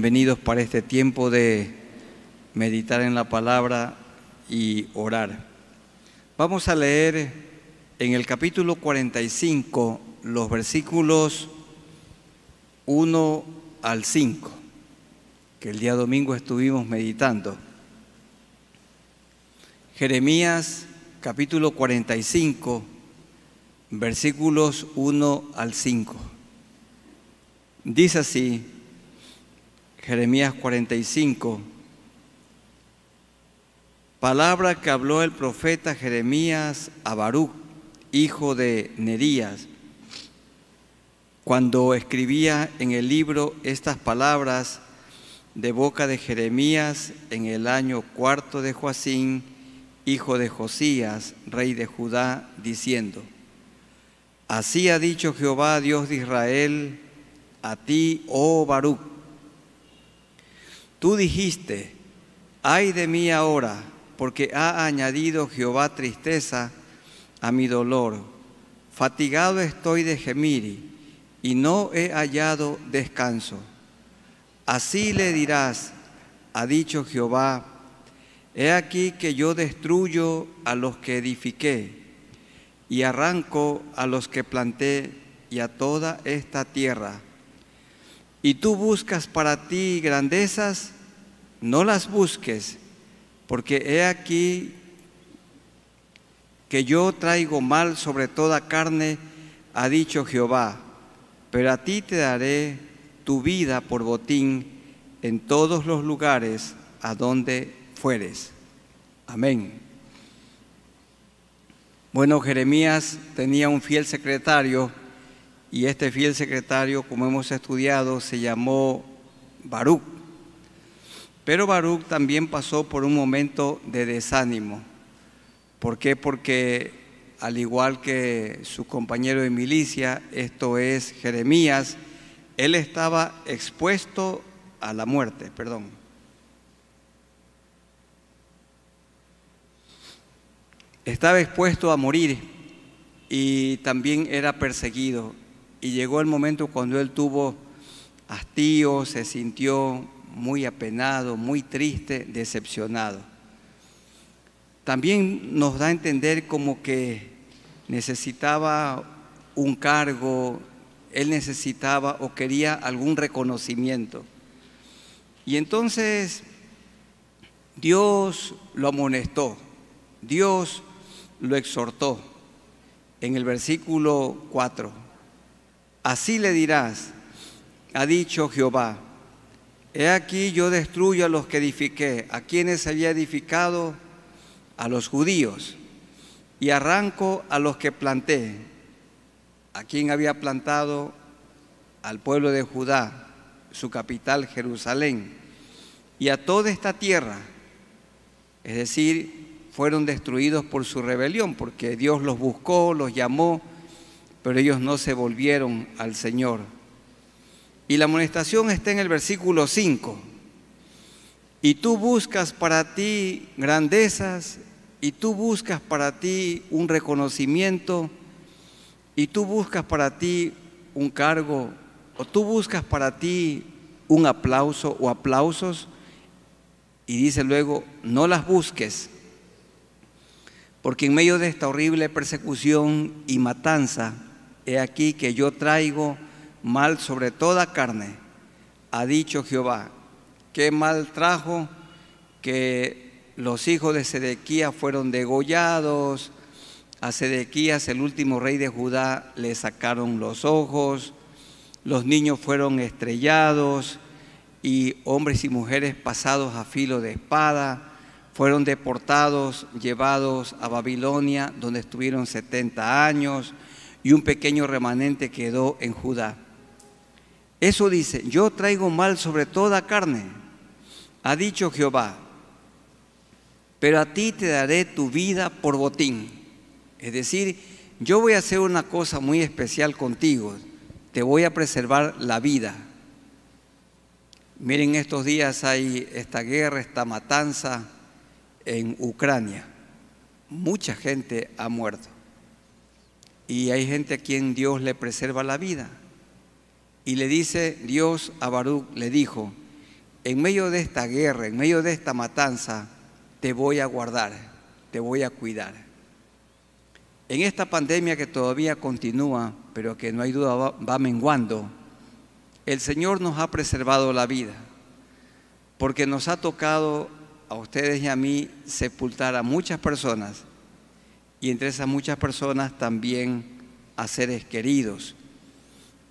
Bienvenidos para este tiempo de meditar en la palabra y orar. Vamos a leer en el capítulo 45 los versículos 1 al 5, que el día domingo estuvimos meditando. Jeremías capítulo 45, versículos 1 al 5. Dice así, Jeremías 45. Palabra que habló el profeta Jeremías a Baruch, hijo de Nerías, cuando escribía en el libro estas palabras de boca de Jeremías en el año cuarto de Joacín, hijo de Josías, rey de Judá, diciendo, Así ha dicho Jehová, Dios de Israel, a ti, oh Baruch, Tú dijiste, ay de mí ahora, porque ha añadido Jehová tristeza a mi dolor. Fatigado estoy de gemir y no he hallado descanso. Así le dirás, ha dicho Jehová, he aquí que yo destruyo a los que edifiqué y arranco a los que planté y a toda esta tierra y tú buscas para ti grandezas, no las busques, porque he aquí que yo traigo mal sobre toda carne, ha dicho Jehová, pero a ti te daré tu vida por botín en todos los lugares a donde fueres. Amén. Bueno, Jeremías tenía un fiel secretario y este fiel secretario, como hemos estudiado, se llamó Baruch. Pero Baruch también pasó por un momento de desánimo. ¿Por qué? Porque al igual que su compañero de milicia, esto es Jeremías, él estaba expuesto a la muerte, perdón. Estaba expuesto a morir y también era perseguido. Y llegó el momento cuando él tuvo hastío, se sintió muy apenado, muy triste, decepcionado. También nos da a entender como que necesitaba un cargo, él necesitaba o quería algún reconocimiento. Y entonces Dios lo amonestó, Dios lo exhortó en el versículo 4. Así le dirás, ha dicho Jehová, he aquí yo destruyo a los que edifiqué, a quienes había edificado, a los judíos, y arranco a los que planté, a quien había plantado al pueblo de Judá, su capital Jerusalén, y a toda esta tierra, es decir, fueron destruidos por su rebelión, porque Dios los buscó, los llamó, pero ellos no se volvieron al Señor. Y la amonestación está en el versículo 5. Y tú buscas para ti grandezas, y tú buscas para ti un reconocimiento, y tú buscas para ti un cargo, o tú buscas para ti un aplauso o aplausos, y dice luego, no las busques, porque en medio de esta horrible persecución y matanza, he aquí que yo traigo mal sobre toda carne, ha dicho Jehová. Qué mal trajo que los hijos de Sedequías fueron degollados, a Sedequías, el último rey de Judá, le sacaron los ojos, los niños fueron estrellados y hombres y mujeres pasados a filo de espada fueron deportados, llevados a Babilonia, donde estuvieron 70 años y un pequeño remanente quedó en Judá. Eso dice, yo traigo mal sobre toda carne, ha dicho Jehová, pero a ti te daré tu vida por botín. Es decir, yo voy a hacer una cosa muy especial contigo, te voy a preservar la vida. Miren, estos días hay esta guerra, esta matanza en Ucrania. Mucha gente ha muerto. Y hay gente a quien Dios le preserva la vida. Y le dice Dios a Baruch, le dijo, en medio de esta guerra, en medio de esta matanza, te voy a guardar, te voy a cuidar. En esta pandemia que todavía continúa, pero que no hay duda va menguando, el Señor nos ha preservado la vida, porque nos ha tocado a ustedes y a mí sepultar a muchas personas y entre esas muchas personas también a seres queridos.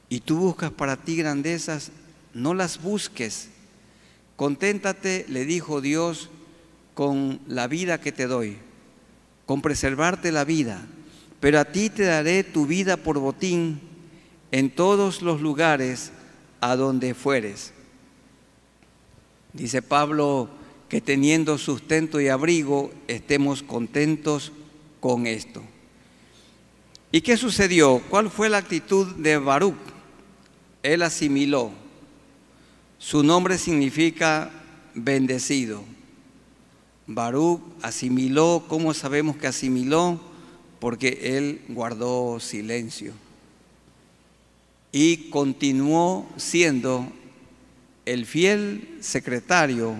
Y tú buscas para ti grandezas, no las busques. Conténtate, le dijo Dios, con la vida que te doy, con preservarte la vida. Pero a ti te daré tu vida por botín en todos los lugares a donde fueres. Dice Pablo que teniendo sustento y abrigo estemos contentos con esto. ¿Y qué sucedió? ¿Cuál fue la actitud de Baruch? Él asimiló. Su nombre significa bendecido. Baruch asimiló, ¿cómo sabemos que asimiló? Porque él guardó silencio y continuó siendo el fiel secretario,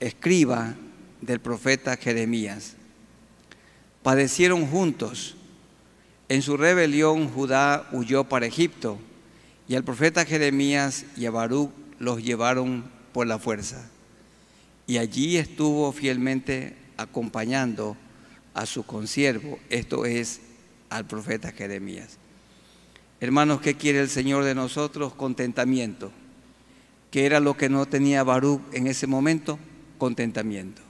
escriba del profeta Jeremías padecieron juntos. En su rebelión Judá huyó para Egipto y al profeta Jeremías y a Baruch los llevaron por la fuerza. Y allí estuvo fielmente acompañando a su consiervo, esto es, al profeta Jeremías. Hermanos, ¿qué quiere el Señor de nosotros? Contentamiento. ¿Qué era lo que no tenía Baruch en ese momento? Contentamiento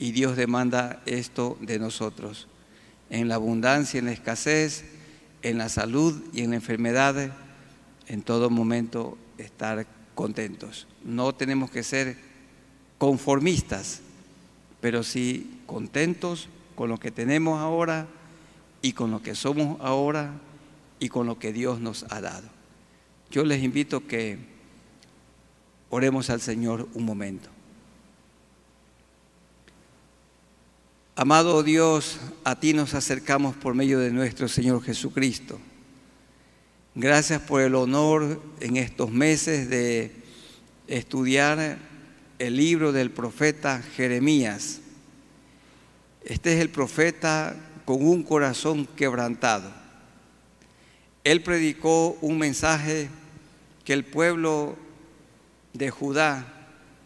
y Dios demanda esto de nosotros. En la abundancia, en la escasez, en la salud y en la enfermedad, en todo momento estar contentos. No tenemos que ser conformistas, pero sí contentos con lo que tenemos ahora y con lo que somos ahora y con lo que Dios nos ha dado. Yo les invito que oremos al Señor un momento. Amado Dios, a ti nos acercamos por medio de nuestro Señor Jesucristo. Gracias por el honor en estos meses de estudiar el libro del profeta Jeremías. Este es el profeta con un corazón quebrantado. Él predicó un mensaje que el pueblo de Judá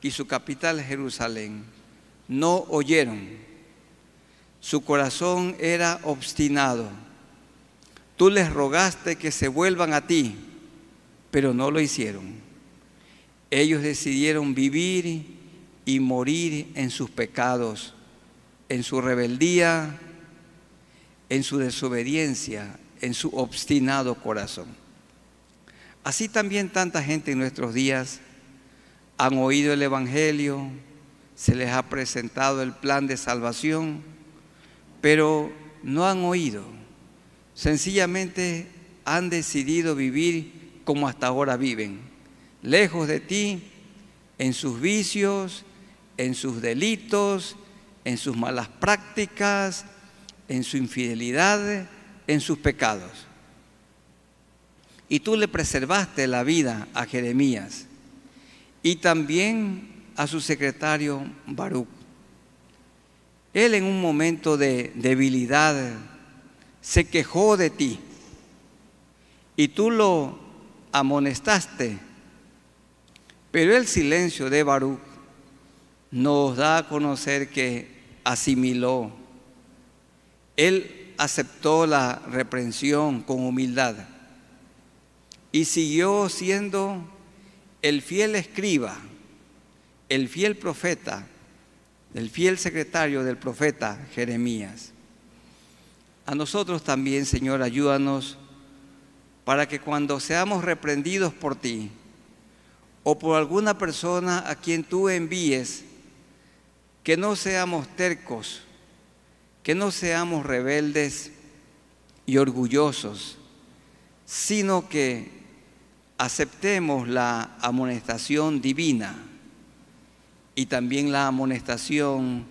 y su capital Jerusalén no oyeron su corazón era obstinado. Tú les rogaste que se vuelvan a ti, pero no lo hicieron. Ellos decidieron vivir y morir en sus pecados, en su rebeldía, en su desobediencia, en su obstinado corazón. Así también tanta gente en nuestros días han oído el Evangelio, se les ha presentado el plan de salvación, pero no han oído. Sencillamente han decidido vivir como hasta ahora viven, lejos de ti, en sus vicios, en sus delitos, en sus malas prácticas, en su infidelidad, en sus pecados. Y tú le preservaste la vida a Jeremías y también a su secretario Baruch. Él en un momento de debilidad se quejó de ti y tú lo amonestaste. Pero el silencio de Baruch nos da a conocer que asimiló. Él aceptó la reprensión con humildad y siguió siendo el fiel escriba, el fiel profeta del fiel secretario del profeta Jeremías. A nosotros también, Señor, ayúdanos para que cuando seamos reprendidos por ti o por alguna persona a quien tú envíes, que no seamos tercos, que no seamos rebeldes y orgullosos, sino que aceptemos la amonestación divina y también la amonestación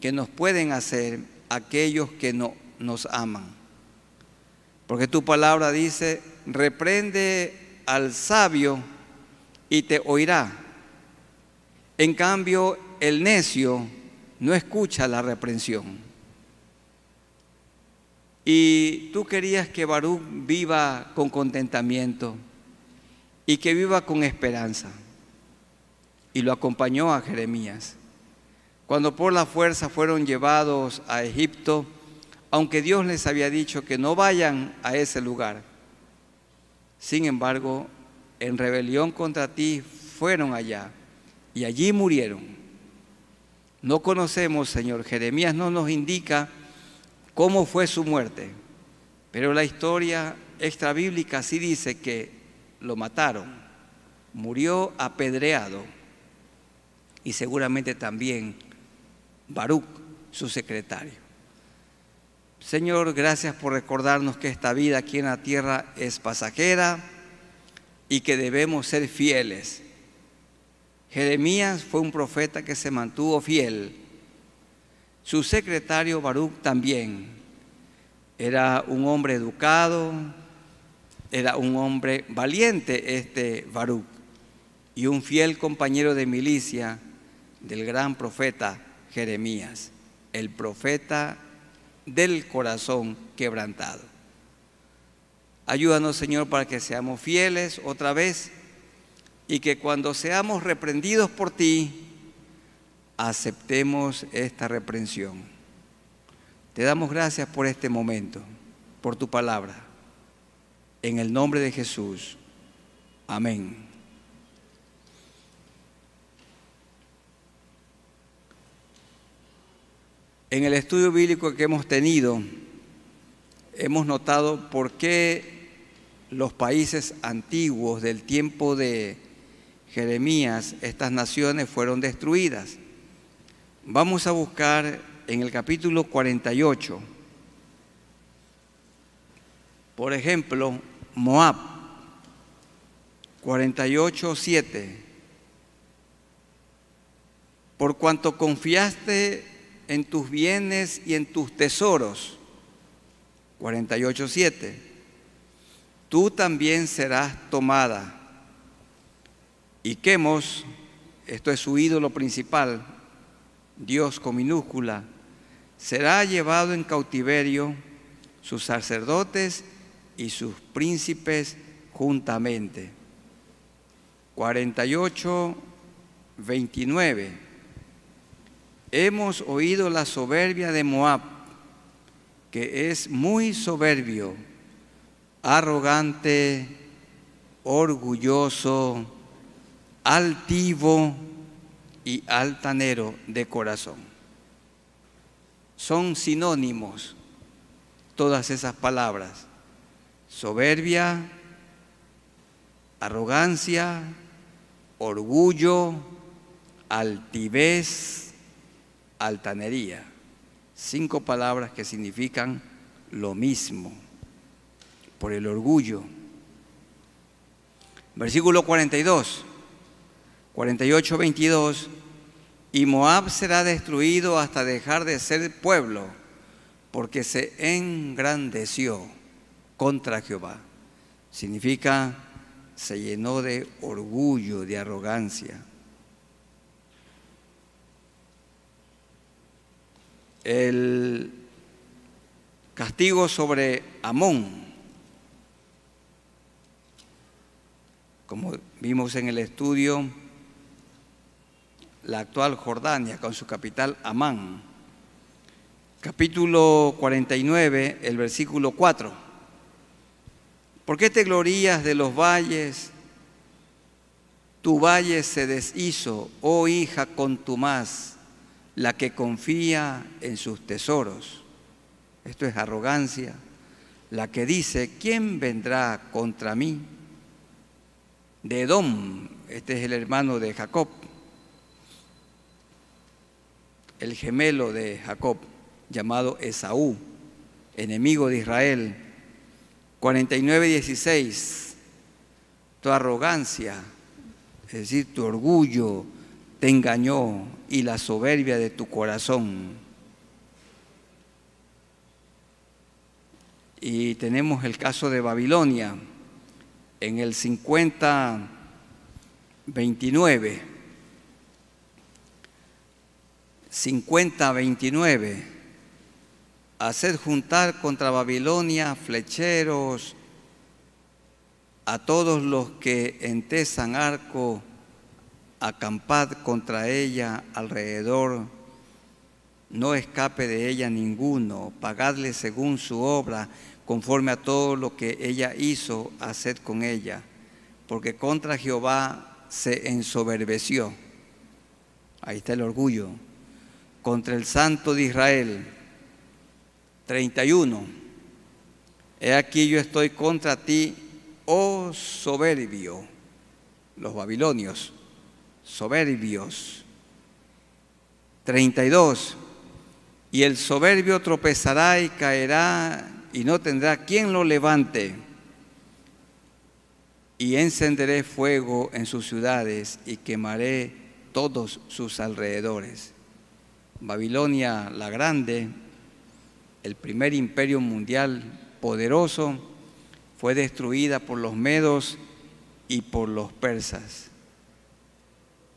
que nos pueden hacer aquellos que no, nos aman. Porque tu palabra dice, reprende al sabio y te oirá. En cambio, el necio no escucha la reprensión. Y tú querías que Baruch viva con contentamiento y que viva con esperanza y lo acompañó a Jeremías. Cuando por la fuerza fueron llevados a Egipto, aunque Dios les había dicho que no vayan a ese lugar, sin embargo, en rebelión contra ti fueron allá y allí murieron. No conocemos, Señor, Jeremías no nos indica cómo fue su muerte, pero la historia extrabíblica sí dice que lo mataron, murió apedreado y seguramente también Baruch, su secretario. Señor, gracias por recordarnos que esta vida aquí en la tierra es pasajera y que debemos ser fieles. Jeremías fue un profeta que se mantuvo fiel. Su secretario Baruch también. Era un hombre educado, era un hombre valiente este Baruch y un fiel compañero de milicia del gran profeta Jeremías, el profeta del corazón quebrantado. Ayúdanos, Señor, para que seamos fieles otra vez y que cuando seamos reprendidos por ti, aceptemos esta reprensión. Te damos gracias por este momento, por tu palabra. En el nombre de Jesús. Amén. En el estudio bíblico que hemos tenido, hemos notado por qué los países antiguos del tiempo de Jeremías, estas naciones fueron destruidas. Vamos a buscar en el capítulo 48, por ejemplo, Moab, 48, 7. Por cuanto confiaste en tus bienes y en tus tesoros. 48.7. Tú también serás tomada. Y Quemos, esto es su ídolo principal, Dios con minúscula, será llevado en cautiverio sus sacerdotes y sus príncipes juntamente. 48.29 Hemos oído la soberbia de Moab, que es muy soberbio, arrogante, orgulloso, altivo y altanero de corazón. Son sinónimos todas esas palabras. Soberbia, arrogancia, orgullo, altivez, altanería. Cinco palabras que significan lo mismo, por el orgullo. Versículo 42, 48, 22. Y Moab será destruido hasta dejar de ser pueblo, porque se engrandeció contra Jehová. Significa, se llenó de orgullo, de arrogancia. el castigo sobre Amón. Como vimos en el estudio, la actual Jordania con su capital Amán. Capítulo 49, el versículo 4. ¿Por qué te glorías de los valles? Tu valle se deshizo, oh hija con tu más la que confía en sus tesoros. Esto es arrogancia, la que dice, ¿quién vendrá contra mí? De Edom, este es el hermano de Jacob, el gemelo de Jacob, llamado Esaú, enemigo de Israel. 49.16, tu arrogancia, es decir, tu orgullo, te engañó y la soberbia de tu corazón. Y tenemos el caso de Babilonia en el 50 29. 50 29. Hacer juntar contra Babilonia flecheros a todos los que entesan arco acampad contra ella alrededor, no escape de ella ninguno, pagadle según su obra, conforme a todo lo que ella hizo, haced con ella, porque contra Jehová se ensoberbeció. Ahí está el orgullo. Contra el santo de Israel. 31. He aquí yo estoy contra ti, oh soberbio, los babilonios soberbios. 32. Y el soberbio tropezará y caerá y no tendrá quien lo levante. Y encenderé fuego en sus ciudades y quemaré todos sus alrededores. Babilonia la Grande, el primer imperio mundial poderoso, fue destruida por los medos y por los persas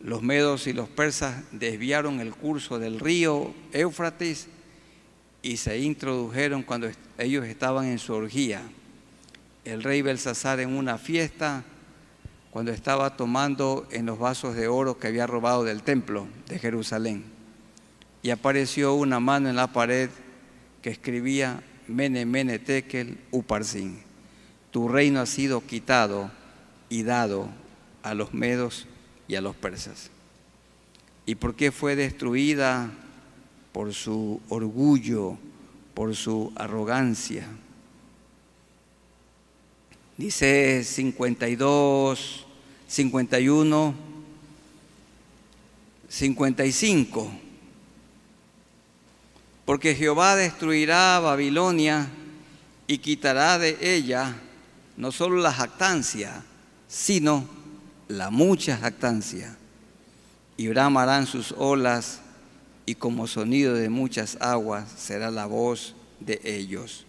los medos y los persas desviaron el curso del río Éufrates y se introdujeron cuando ellos estaban en su orgía. El rey Belsasar en una fiesta, cuando estaba tomando en los vasos de oro que había robado del templo de Jerusalén. Y apareció una mano en la pared que escribía Mene Mene Tekel Uparsin. Tu reino ha sido quitado y dado a los medos a los persas. ¿Y por qué fue destruida? Por su orgullo, por su arrogancia. Dice 52, 51, 55. Porque Jehová destruirá Babilonia y quitará de ella no solo la jactancia, sino la mucha jactancia, y bramarán sus olas, y como sonido de muchas aguas será la voz de ellos.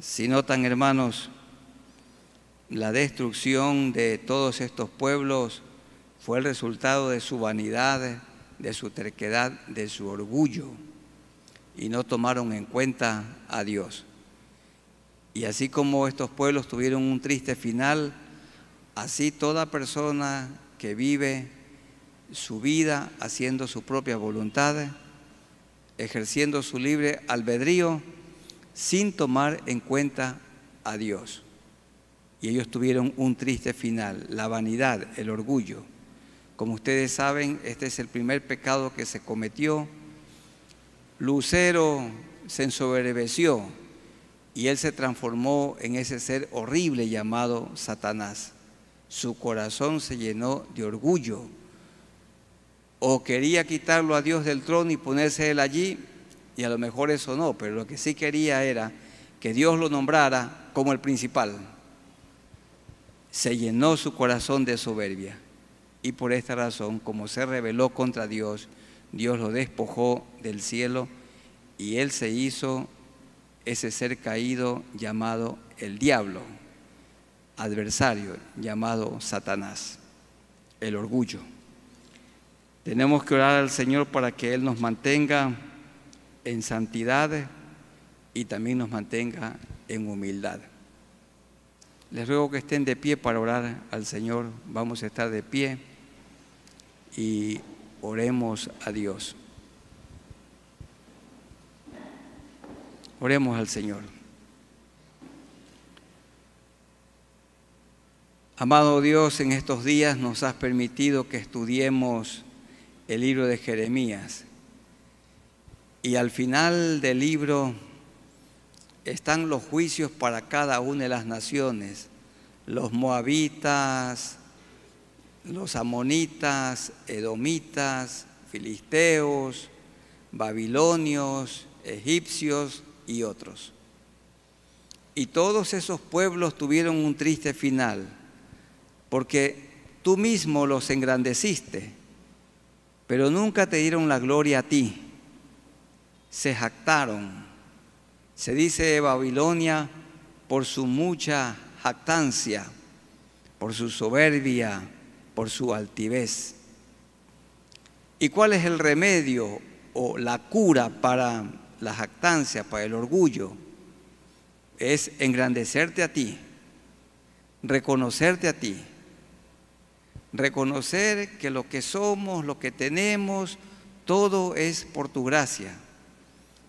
Si notan, hermanos, la destrucción de todos estos pueblos fue el resultado de su vanidad, de su terquedad, de su orgullo, y no tomaron en cuenta a Dios. Y así como estos pueblos tuvieron un triste final, Así toda persona que vive su vida haciendo su propia voluntad, ejerciendo su libre albedrío, sin tomar en cuenta a Dios. Y ellos tuvieron un triste final, la vanidad, el orgullo. Como ustedes saben, este es el primer pecado que se cometió. Lucero se ensoberbeció y él se transformó en ese ser horrible llamado Satanás su corazón se llenó de orgullo. O quería quitarlo a Dios del trono y ponerse él allí, y a lo mejor eso no, pero lo que sí quería era que Dios lo nombrara como el principal. Se llenó su corazón de soberbia. Y por esta razón, como se rebeló contra Dios, Dios lo despojó del cielo y él se hizo ese ser caído llamado el diablo adversario llamado Satanás, el orgullo. Tenemos que orar al Señor para que Él nos mantenga en santidad y también nos mantenga en humildad. Les ruego que estén de pie para orar al Señor. Vamos a estar de pie y oremos a Dios. Oremos al Señor. Amado Dios, en estos días nos has permitido que estudiemos el libro de Jeremías. Y al final del libro están los juicios para cada una de las naciones, los moabitas, los amonitas, edomitas, filisteos, babilonios, egipcios y otros. Y todos esos pueblos tuvieron un triste final porque tú mismo los engrandeciste, pero nunca te dieron la gloria a ti. Se jactaron. Se dice de Babilonia por su mucha jactancia, por su soberbia, por su altivez. ¿Y cuál es el remedio o la cura para la jactancia, para el orgullo? Es engrandecerte a ti, reconocerte a ti, reconocer que lo que somos, lo que tenemos, todo es por tu gracia,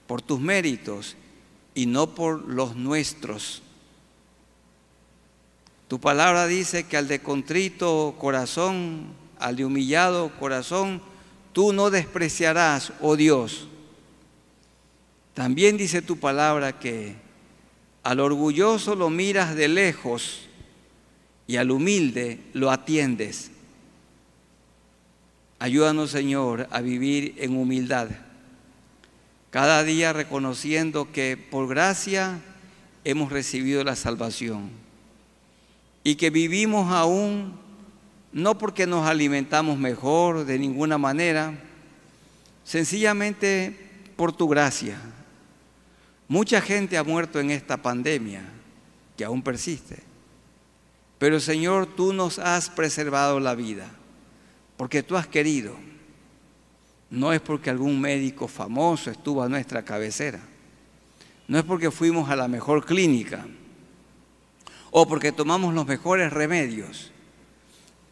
por tus méritos y no por los nuestros. Tu palabra dice que al de contrito corazón, al de humillado corazón, tú no despreciarás, oh Dios. También dice tu palabra que al orgulloso lo miras de lejos, y al humilde lo atiendes. Ayúdanos, Señor, a vivir en humildad, cada día reconociendo que por gracia hemos recibido la salvación y que vivimos aún no porque nos alimentamos mejor de ninguna manera, sencillamente por tu gracia. Mucha gente ha muerto en esta pandemia que aún persiste pero Señor, tú nos has preservado la vida, porque tú has querido. No es porque algún médico famoso estuvo a nuestra cabecera. No es porque fuimos a la mejor clínica o porque tomamos los mejores remedios.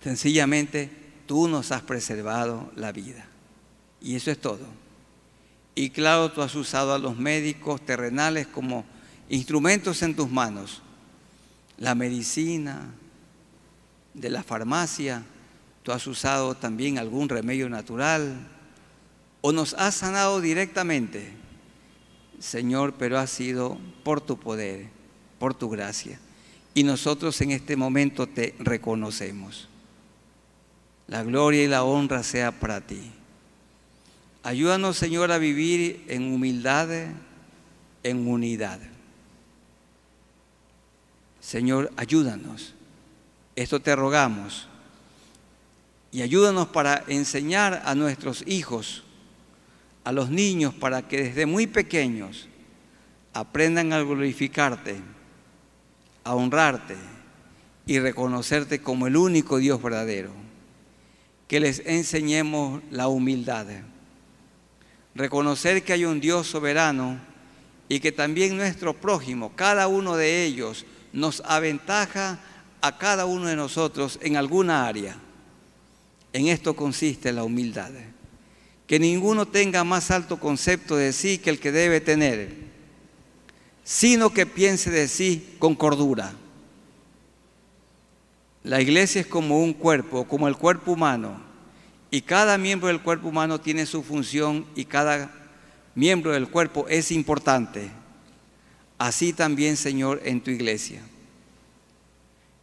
Sencillamente, tú nos has preservado la vida. Y eso es todo. Y claro, tú has usado a los médicos terrenales como instrumentos en tus manos la medicina, de la farmacia, tú has usado también algún remedio natural o nos has sanado directamente. Señor, pero ha sido por tu poder, por tu gracia. Y nosotros en este momento te reconocemos. La gloria y la honra sea para ti. Ayúdanos, Señor, a vivir en humildad, en unidad. Señor, ayúdanos. Esto te rogamos. Y ayúdanos para enseñar a nuestros hijos, a los niños, para que desde muy pequeños aprendan a glorificarte, a honrarte y reconocerte como el único Dios verdadero. Que les enseñemos la humildad. Reconocer que hay un Dios soberano y que también nuestro prójimo, cada uno de ellos, nos aventaja a cada uno de nosotros en alguna área. En esto consiste la humildad. Que ninguno tenga más alto concepto de sí que el que debe tener, sino que piense de sí con cordura. La iglesia es como un cuerpo, como el cuerpo humano, y cada miembro del cuerpo humano tiene su función y cada miembro del cuerpo es importante así también, Señor, en tu iglesia.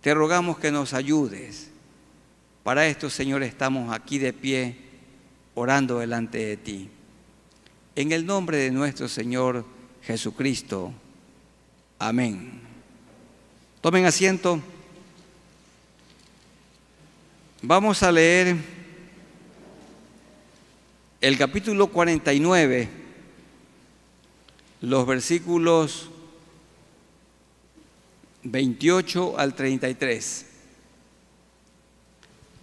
Te rogamos que nos ayudes. Para esto, Señor, estamos aquí de pie, orando delante de ti. En el nombre de nuestro Señor Jesucristo. Amén. Tomen asiento. Vamos a leer el capítulo 49, los versículos 28 al 33.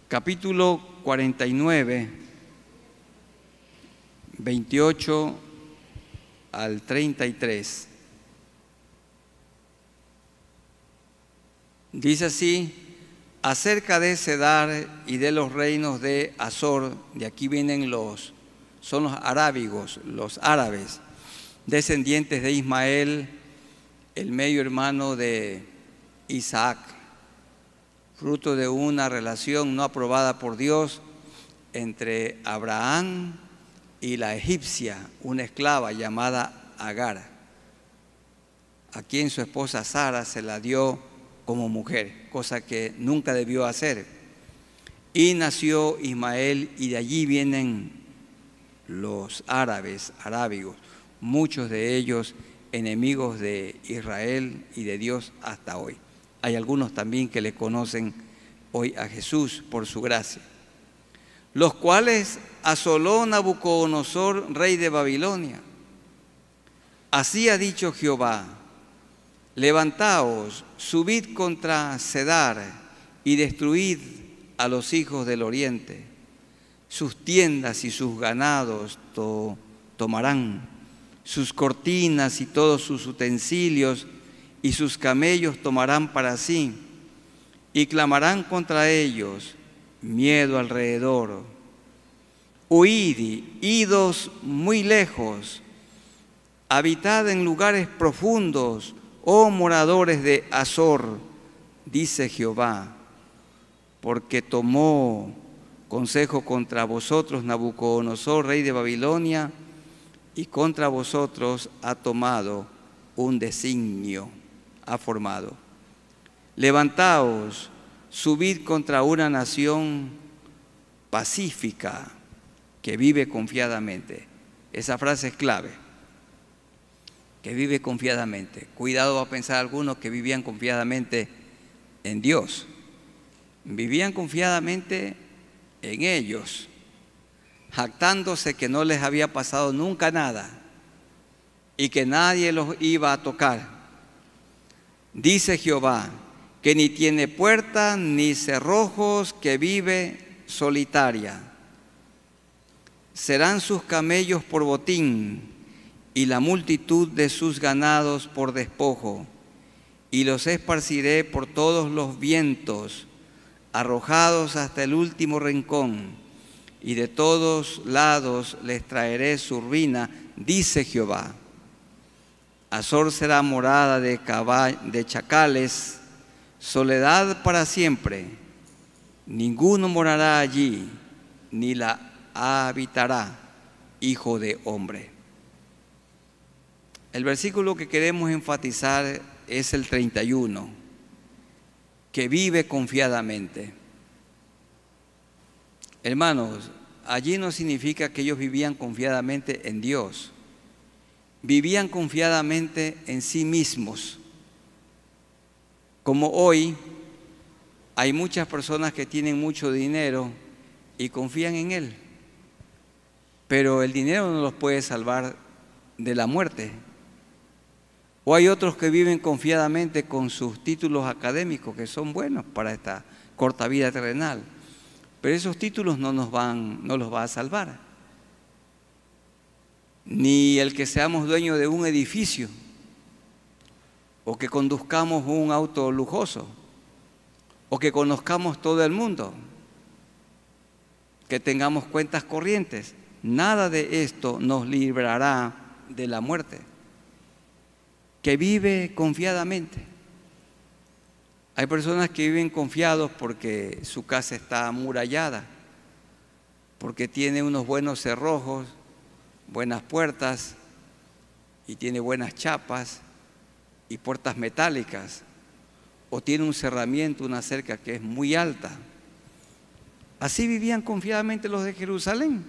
Capítulo 49, 28 al 33. Dice así, acerca de Cedar y de los reinos de Azor, de aquí vienen los, son los arábigos, los árabes, descendientes de Ismael, el medio hermano de Isaac, fruto de una relación no aprobada por Dios entre Abraham y la egipcia, una esclava llamada Agara, a quien su esposa Sara se la dio como mujer, cosa que nunca debió hacer. Y nació Ismael y de allí vienen los árabes, arábigos, muchos de ellos enemigos de Israel y de Dios hasta hoy. Hay algunos también que le conocen hoy a Jesús por su gracia. Los cuales asoló Nabucodonosor, rey de Babilonia. Así ha dicho Jehová, levantaos, subid contra Cedar y destruid a los hijos del oriente. Sus tiendas y sus ganados tomarán, sus cortinas y todos sus utensilios y sus camellos tomarán para sí, y clamarán contra ellos miedo alrededor. Huid, idos muy lejos, habitad en lugares profundos, oh moradores de Azor, dice Jehová, porque tomó consejo contra vosotros Nabucodonosor, rey de Babilonia, y contra vosotros ha tomado un designio ha formado. Levantaos, subid contra una nación pacífica que vive confiadamente. Esa frase es clave. Que vive confiadamente. Cuidado a pensar algunos que vivían confiadamente en Dios. Vivían confiadamente en ellos, jactándose que no les había pasado nunca nada y que nadie los iba a tocar dice Jehová, que ni tiene puerta ni cerrojos, que vive solitaria. Serán sus camellos por botín y la multitud de sus ganados por despojo, y los esparciré por todos los vientos, arrojados hasta el último rincón, y de todos lados les traeré su ruina, dice Jehová. Azor será morada de, chacales, soledad para siempre. Ninguno morará allí, ni la habitará, hijo de hombre. El versículo que queremos enfatizar es el 31, que vive confiadamente. Hermanos, allí no significa que ellos vivían confiadamente en Dios vivían confiadamente en sí mismos, como hoy hay muchas personas que tienen mucho dinero y confían en él, pero el dinero no los puede salvar de la muerte. O hay otros que viven confiadamente con sus títulos académicos, que son buenos para esta corta vida terrenal, pero esos títulos no nos van, no los va a salvar ni el que seamos dueños de un edificio o que conduzcamos un auto lujoso o que conozcamos todo el mundo, que tengamos cuentas corrientes. Nada de esto nos librará de la muerte. Que vive confiadamente. Hay personas que viven confiados porque su casa está amurallada, porque tiene unos buenos cerrojos, buenas puertas y tiene buenas chapas y puertas metálicas, o tiene un cerramiento, una cerca que es muy alta. Así vivían confiadamente los de Jerusalén.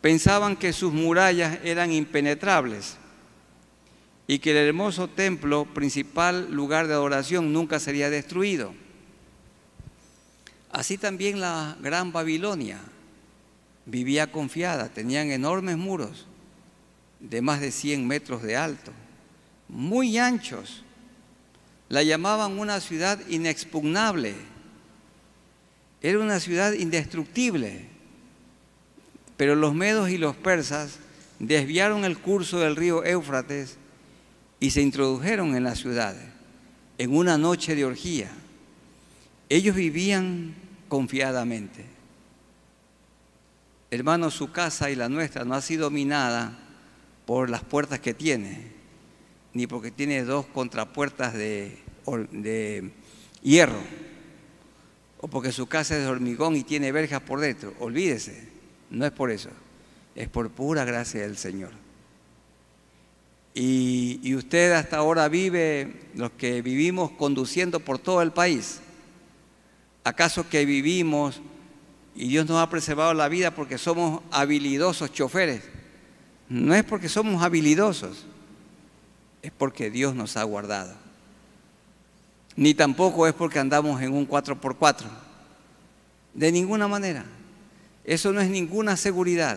Pensaban que sus murallas eran impenetrables y que el hermoso templo, principal lugar de adoración, nunca sería destruido. Así también la gran Babilonia, vivía confiada, tenían enormes muros de más de 100 metros de alto, muy anchos. La llamaban una ciudad inexpugnable, era una ciudad indestructible, pero los medos y los persas desviaron el curso del río Éufrates y se introdujeron en la ciudad en una noche de orgía. Ellos vivían confiadamente. Hermano, su casa y la nuestra no ha sido minada por las puertas que tiene, ni porque tiene dos contrapuertas de, hierro, o porque su casa es de hormigón y tiene verjas por dentro. Olvídese, no es por eso, es por pura gracia del Señor. Y, y usted hasta ahora vive, los que vivimos conduciendo por todo el país, ¿acaso que vivimos y Dios nos ha preservado la vida porque somos habilidosos choferes. No es porque somos habilidosos, es porque Dios nos ha guardado. Ni tampoco es porque andamos en un 4x4. De ninguna manera. Eso no es ninguna seguridad.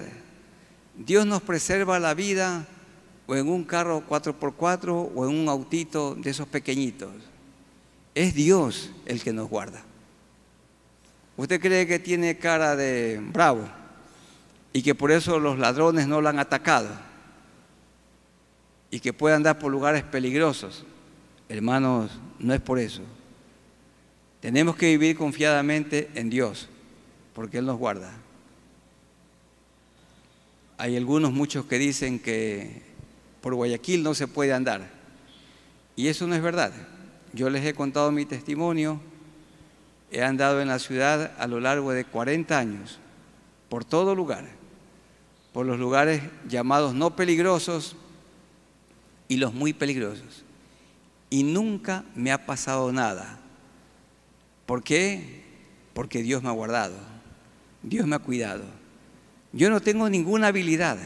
Dios nos preserva la vida o en un carro 4x4 o en un autito de esos pequeñitos. Es Dios el que nos guarda. Usted cree que tiene cara de bravo y que por eso los ladrones no lo han atacado y que puede andar por lugares peligrosos. Hermanos, no es por eso. Tenemos que vivir confiadamente en Dios, porque Él nos guarda. Hay algunos, muchos que dicen que por Guayaquil no se puede andar. Y eso no es verdad. Yo les he contado mi testimonio He andado en la ciudad a lo largo de 40 años, por todo lugar, por los lugares llamados no peligrosos y los muy peligrosos. Y nunca me ha pasado nada. ¿Por qué? Porque Dios me ha guardado, Dios me ha cuidado. Yo no tengo ninguna habilidad,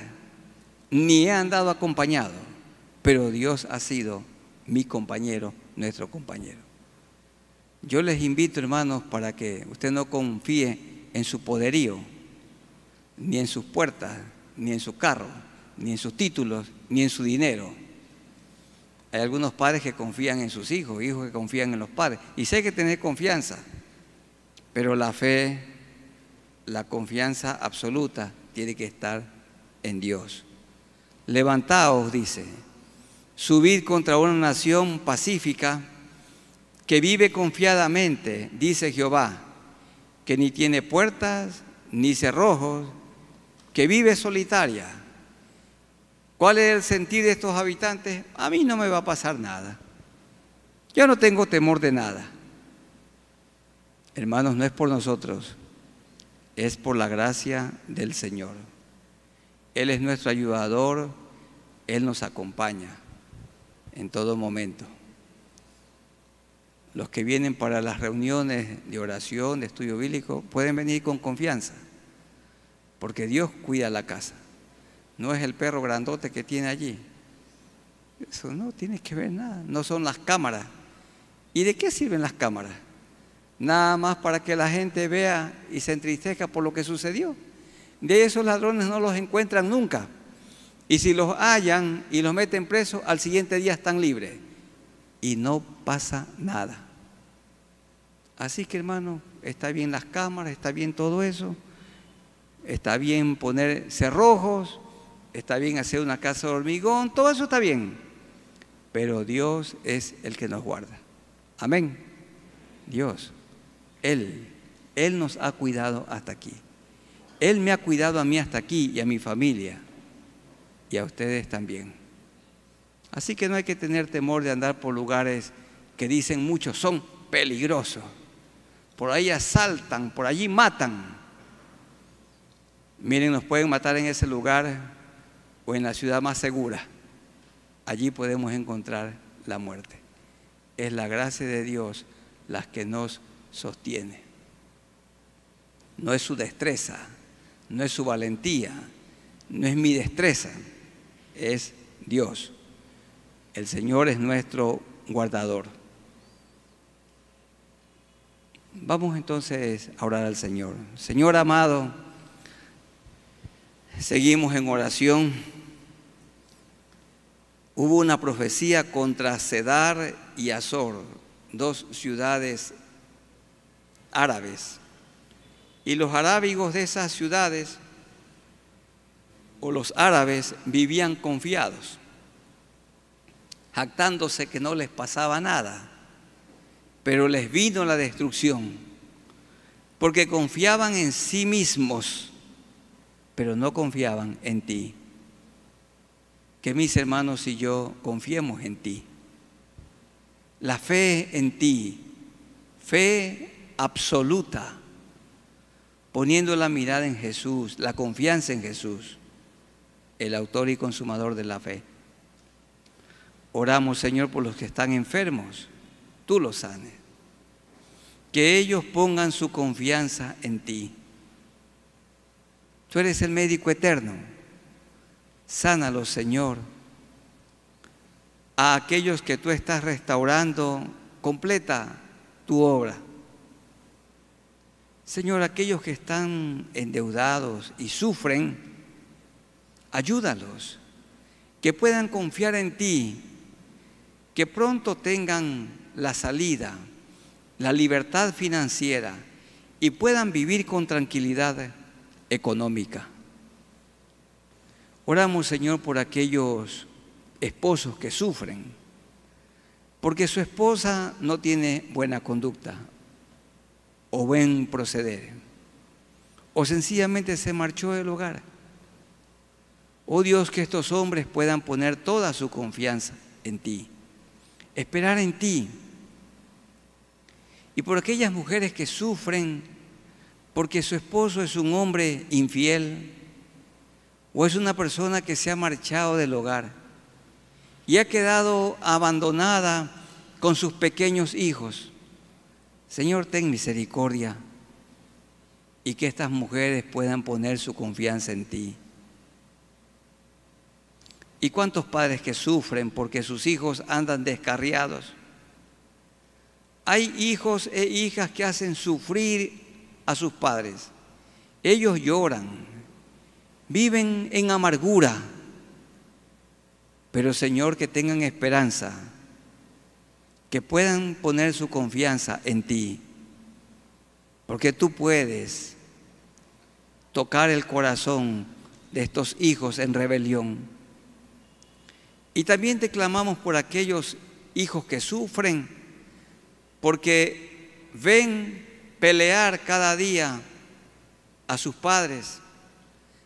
ni he andado acompañado, pero Dios ha sido mi compañero, nuestro compañero. Yo les invito, hermanos, para que usted no confíe en su poderío, ni en sus puertas, ni en su carro, ni en sus títulos, ni en su dinero. Hay algunos padres que confían en sus hijos, hijos que confían en los padres. Y sé que tener confianza, pero la fe, la confianza absoluta tiene que estar en Dios. Levantaos, dice, subid contra una nación pacífica que vive confiadamente, dice Jehová, que ni tiene puertas ni cerrojos, que vive solitaria. ¿Cuál es el sentido de estos habitantes? A mí no me va a pasar nada. Yo no tengo temor de nada. Hermanos, no es por nosotros, es por la gracia del Señor. Él es nuestro ayudador, Él nos acompaña en todo momento los que vienen para las reuniones de oración, de estudio bíblico, pueden venir con confianza, porque Dios cuida la casa. No es el perro grandote que tiene allí. Eso no tiene que ver nada. No son las cámaras. ¿Y de qué sirven las cámaras? Nada más para que la gente vea y se entristezca por lo que sucedió. De esos ladrones no los encuentran nunca. Y si los hallan y los meten presos, al siguiente día están libres. Y no pasa nada. Así que hermano, está bien las cámaras, está bien todo eso, está bien poner cerrojos, está bien hacer una casa de hormigón, todo eso está bien. Pero Dios es el que nos guarda. Amén. Dios, Él, Él nos ha cuidado hasta aquí. Él me ha cuidado a mí hasta aquí y a mi familia y a ustedes también. Así que no hay que tener temor de andar por lugares que dicen muchos son peligrosos por ahí asaltan, por allí matan. Miren, nos pueden matar en ese lugar o en la ciudad más segura. Allí podemos encontrar la muerte. Es la gracia de Dios la que nos sostiene. No es su destreza, no es su valentía, no es mi destreza, es Dios. El Señor es nuestro guardador. Vamos entonces a orar al Señor. Señor amado, seguimos en oración. Hubo una profecía contra Cedar y Azor, dos ciudades árabes. Y los arábigos de esas ciudades, o los árabes, vivían confiados, jactándose que no les pasaba nada pero les vino la destrucción, porque confiaban en sí mismos, pero no confiaban en ti. Que mis hermanos y yo confiemos en ti. La fe en ti, fe absoluta, poniendo la mirada en Jesús, la confianza en Jesús, el autor y consumador de la fe. Oramos, Señor, por los que están enfermos tú los sanes. Que ellos pongan su confianza en ti. Tú eres el médico eterno. Sánalos, Señor. A aquellos que tú estás restaurando, completa tu obra. Señor, aquellos que están endeudados y sufren, ayúdalos, que puedan confiar en ti, que pronto tengan la salida, la libertad financiera y puedan vivir con tranquilidad económica. Oramos, Señor, por aquellos esposos que sufren, porque su esposa no tiene buena conducta o buen proceder, o sencillamente se marchó del hogar. Oh Dios, que estos hombres puedan poner toda su confianza en ti, esperar en ti, y por aquellas mujeres que sufren porque su esposo es un hombre infiel o es una persona que se ha marchado del hogar y ha quedado abandonada con sus pequeños hijos. Señor, ten misericordia y que estas mujeres puedan poner su confianza en ti. ¿Y cuántos padres que sufren porque sus hijos andan descarriados? Hay hijos e hijas que hacen sufrir a sus padres. Ellos lloran, viven en amargura, pero Señor, que tengan esperanza, que puedan poner su confianza en ti, porque tú puedes tocar el corazón de estos hijos en rebelión. Y también te clamamos por aquellos hijos que sufren porque ven pelear cada día a sus padres,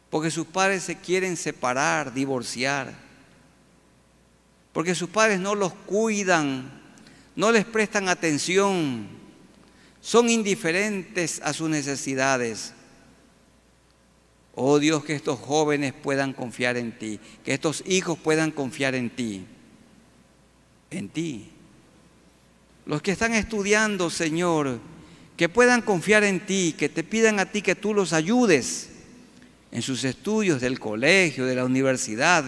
porque sus padres se quieren separar, divorciar, porque sus padres no los cuidan, no les prestan atención, son indiferentes a sus necesidades. Oh Dios, que estos jóvenes puedan confiar en ti, que estos hijos puedan confiar en ti, en ti, los que están estudiando, Señor, que puedan confiar en ti, que te pidan a ti que tú los ayudes en sus estudios del colegio, de la universidad,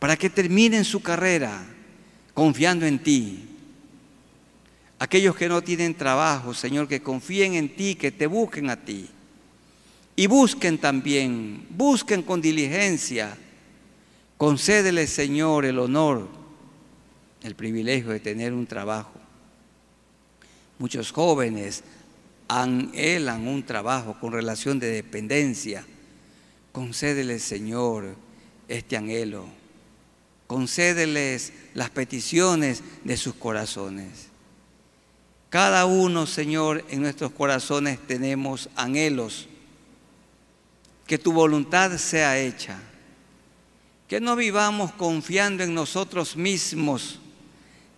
para que terminen su carrera confiando en ti. Aquellos que no tienen trabajo, Señor, que confíen en ti, que te busquen a ti. Y busquen también, busquen con diligencia. Concédele, Señor, el honor el privilegio de tener un trabajo. Muchos jóvenes anhelan un trabajo con relación de dependencia. Concédeles, Señor, este anhelo. Concédeles las peticiones de sus corazones. Cada uno, Señor, en nuestros corazones tenemos anhelos. Que tu voluntad sea hecha. Que no vivamos confiando en nosotros mismos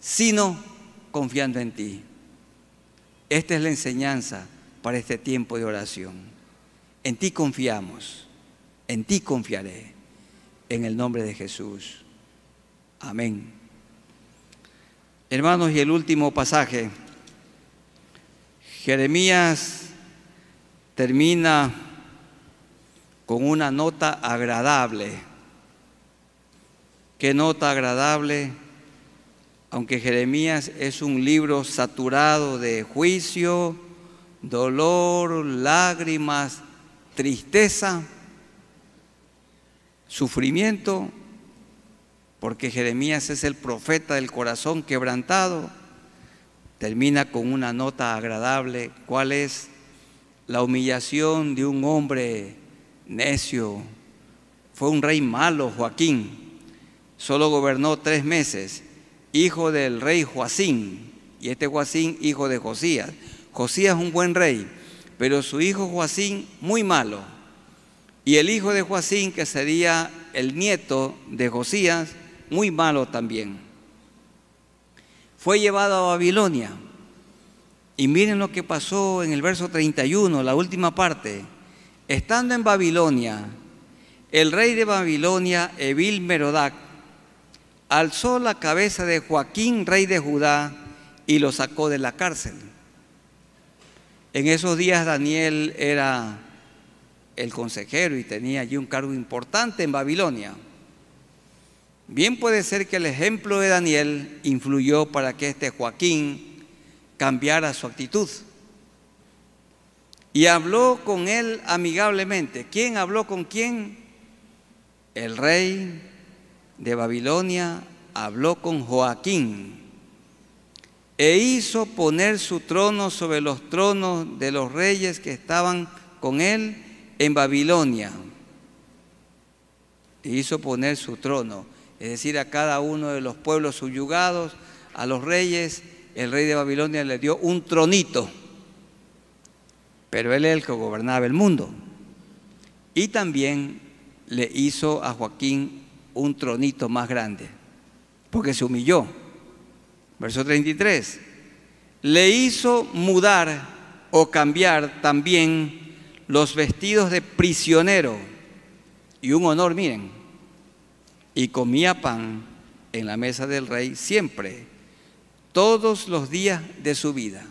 sino confiando en ti. Esta es la enseñanza para este tiempo de oración. En ti confiamos, en ti confiaré, en el nombre de Jesús. Amén. Hermanos, y el último pasaje. Jeremías termina con una nota agradable. ¿Qué nota agradable? aunque Jeremías es un libro saturado de juicio, dolor, lágrimas, tristeza, sufrimiento, porque Jeremías es el profeta del corazón quebrantado, termina con una nota agradable, cuál es la humillación de un hombre necio. Fue un rey malo, Joaquín, solo gobernó tres meses hijo del rey Joacín, y este Joacín, hijo de Josías. Josías es un buen rey, pero su hijo Joacín muy malo. Y el hijo de Joacín, que sería el nieto de Josías, muy malo también. Fue llevado a Babilonia. Y miren lo que pasó en el verso 31, la última parte. Estando en Babilonia, el rey de Babilonia, Evil Merodac, alzó la cabeza de Joaquín, rey de Judá, y lo sacó de la cárcel. En esos días Daniel era el consejero y tenía allí un cargo importante en Babilonia. Bien puede ser que el ejemplo de Daniel influyó para que este Joaquín cambiara su actitud. Y habló con él amigablemente. ¿Quién habló con quién? El rey de Babilonia habló con Joaquín e hizo poner su trono sobre los tronos de los reyes que estaban con él en Babilonia. E hizo poner su trono, es decir, a cada uno de los pueblos subyugados, a los reyes, el rey de Babilonia le dio un tronito, pero él es el que gobernaba el mundo. Y también le hizo a Joaquín un tronito más grande, porque se humilló. Verso 33, le hizo mudar o cambiar también los vestidos de prisionero y un honor, miren, y comía pan en la mesa del rey siempre, todos los días de su vida.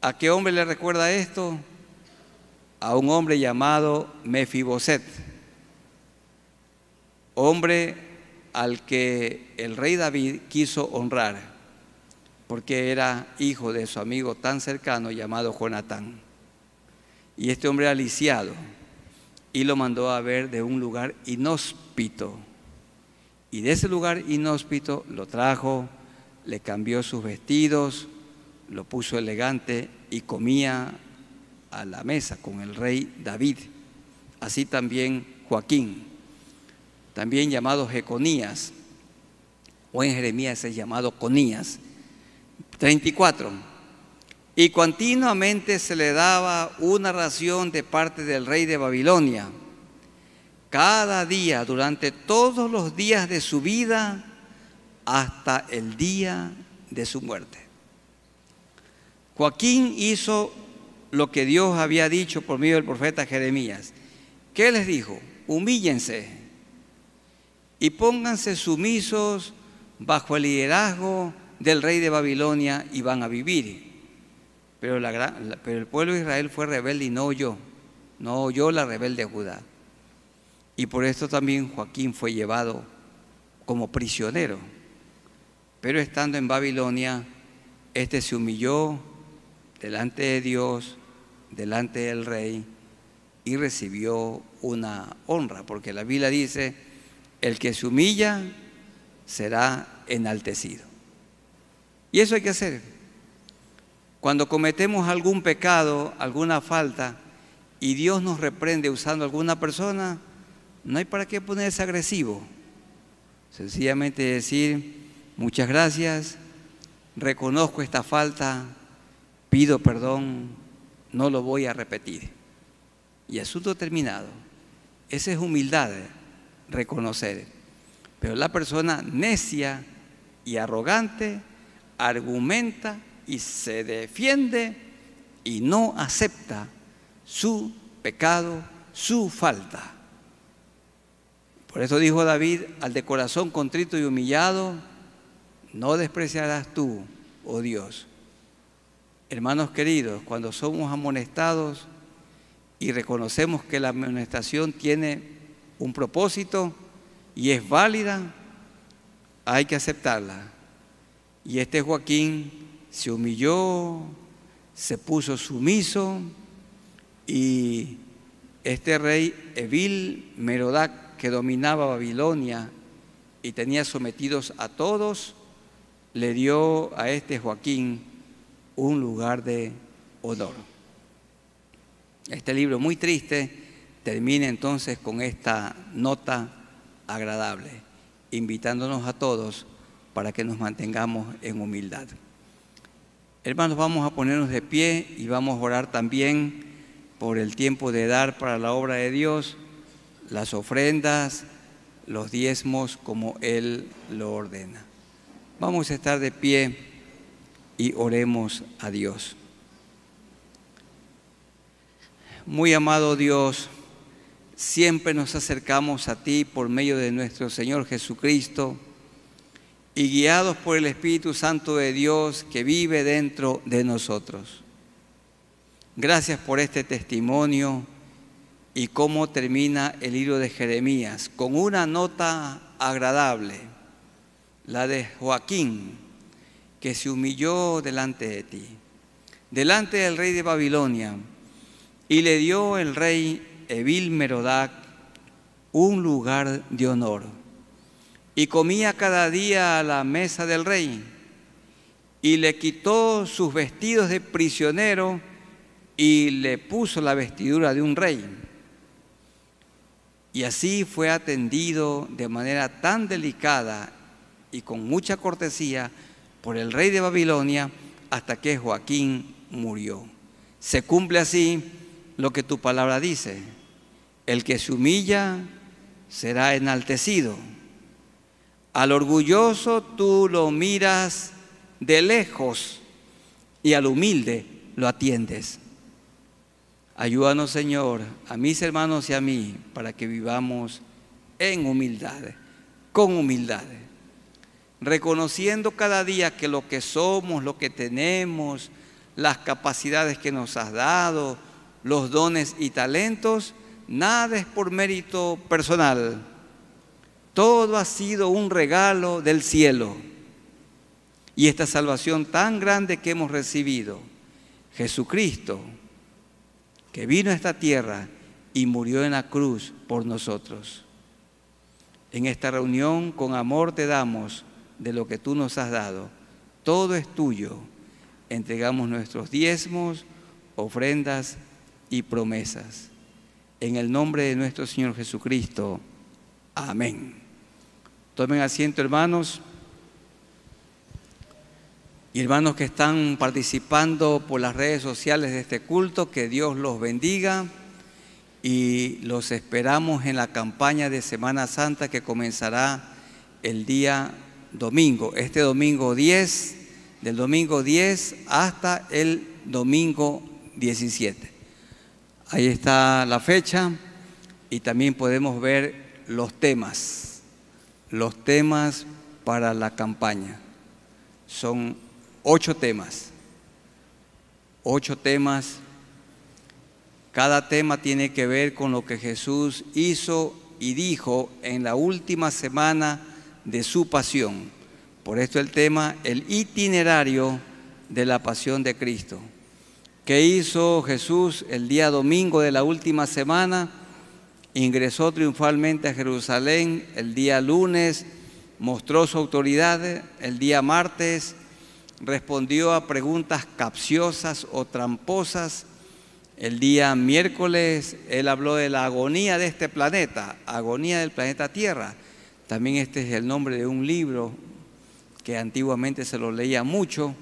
¿A qué hombre le recuerda esto? A un hombre llamado Mefiboset hombre al que el rey David quiso honrar, porque era hijo de su amigo tan cercano llamado Jonatán. Y este hombre aliciado y lo mandó a ver de un lugar inhóspito. Y de ese lugar inhóspito lo trajo, le cambió sus vestidos, lo puso elegante y comía a la mesa con el rey David. Así también Joaquín también llamado Jeconías, o en Jeremías es llamado Conías. 34. Y continuamente se le daba una ración de parte del rey de Babilonia. Cada día, durante todos los días de su vida, hasta el día de su muerte. Joaquín hizo lo que Dios había dicho por medio del profeta Jeremías. ¿Qué les dijo? Humíllense y pónganse sumisos bajo el liderazgo del rey de Babilonia y van a vivir. Pero, el pueblo de Israel fue rebelde y no oyó, no oyó la rebelde Judá. Y por esto también Joaquín fue llevado como prisionero. Pero estando en Babilonia, este se humilló delante de Dios, delante del rey, y recibió una honra, porque la Biblia dice, el que se humilla será enaltecido. Y eso hay que hacer. Cuando cometemos algún pecado, alguna falta, y Dios nos reprende usando alguna persona, no hay para qué ponerse agresivo. Sencillamente decir, muchas gracias, reconozco esta falta, pido perdón, no lo voy a repetir. Y asunto terminado. Esa es humildad reconocer. Pero la persona necia y arrogante argumenta y se defiende y no acepta su pecado, su falta. Por eso dijo David, al de corazón contrito y humillado, no despreciarás tú, oh Dios. Hermanos queridos, cuando somos amonestados y reconocemos que la amonestación tiene un propósito y es válida, hay que aceptarla. Y este Joaquín se humilló, se puso sumiso y este rey Evil Merodac, que dominaba Babilonia y tenía sometidos a todos, le dio a este Joaquín un lugar de honor. Este libro muy triste termine entonces con esta nota agradable, invitándonos a todos para que nos mantengamos en humildad. Hermanos, vamos a ponernos de pie y vamos a orar también por el tiempo de dar para la obra de Dios, las ofrendas, los diezmos como Él lo ordena. Vamos a estar de pie y oremos a Dios. Muy amado Dios, siempre nos acercamos a ti por medio de nuestro Señor Jesucristo y guiados por el Espíritu Santo de Dios que vive dentro de nosotros. Gracias por este testimonio y cómo termina el libro de Jeremías, con una nota agradable, la de Joaquín, que se humilló delante de ti, delante del rey de Babilonia, y le dio el rey Evil Merodac un lugar de honor. Y comía cada día a la mesa del rey. Y le quitó sus vestidos de prisionero y le puso la vestidura de un rey. Y así fue atendido de manera tan delicada y con mucha cortesía por el rey de Babilonia hasta que Joaquín murió. Se cumple así lo que tu palabra dice. El que se humilla será enaltecido. Al orgulloso tú lo miras de lejos y al humilde lo atiendes. Ayúdanos Señor, a mis hermanos y a mí, para que vivamos en humildad, con humildad, reconociendo cada día que lo que somos, lo que tenemos, las capacidades que nos has dado, los dones y talentos, nada es por mérito personal. Todo ha sido un regalo del cielo. Y esta salvación tan grande que hemos recibido, Jesucristo, que vino a esta tierra y murió en la cruz por nosotros. En esta reunión con amor te damos de lo que tú nos has dado. Todo es tuyo. Entregamos nuestros diezmos, ofrendas y promesas. En el nombre de nuestro Señor Jesucristo. Amén. Tomen asiento, hermanos. Y hermanos que están participando por las redes sociales de este culto, que Dios los bendiga y los esperamos en la campaña de Semana Santa que comenzará el día domingo, este domingo 10, del domingo 10 hasta el domingo 17. Ahí está la fecha y también podemos ver los temas, los temas para la campaña. Son ocho temas, ocho temas. Cada tema tiene que ver con lo que Jesús hizo y dijo en la última semana de su pasión. Por esto el tema, el itinerario de la pasión de Cristo. ¿Qué hizo Jesús el día domingo de la última semana. Ingresó triunfalmente a Jerusalén el día lunes, mostró su autoridad el día martes, respondió a preguntas capciosas o tramposas. El día miércoles él habló de la agonía de este planeta, agonía del planeta Tierra. También este es el nombre de un libro que antiguamente se lo leía mucho.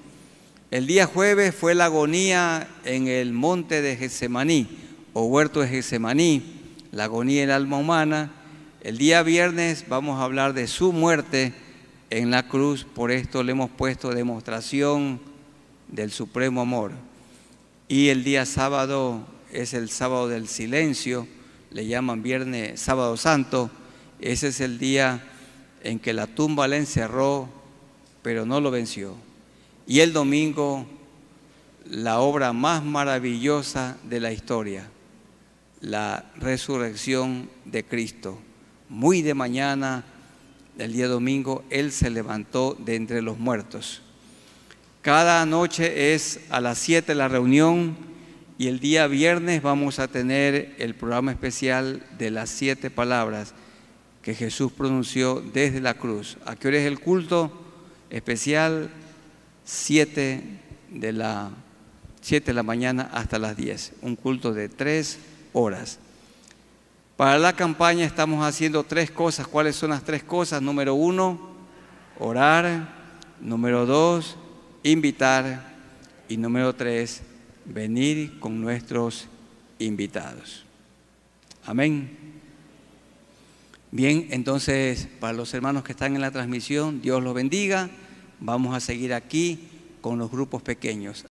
El día jueves fue la agonía en el monte de Getsemaní o huerto de Getsemaní, la agonía del alma humana. El día viernes vamos a hablar de su muerte en la cruz, por esto le hemos puesto demostración del supremo amor. Y el día sábado es el sábado del silencio, le llaman viernes sábado santo, ese es el día en que la tumba le encerró, pero no lo venció y el domingo la obra más maravillosa de la historia, la resurrección de Cristo. Muy de mañana, el día domingo, Él se levantó de entre los muertos. Cada noche es a las 7 la reunión y el día viernes vamos a tener el programa especial de las siete palabras que Jesús pronunció desde la cruz. ¿A qué hora es el culto especial? 7 de la, de la mañana hasta las 10, un culto de 3 horas. Para la campaña estamos haciendo tres cosas. ¿Cuáles son las tres cosas? Número uno, orar. Número dos, invitar. Y número tres, venir con nuestros invitados. Amén. Bien, entonces, para los hermanos que están en la transmisión, Dios los bendiga vamos a seguir aquí con los grupos pequeños.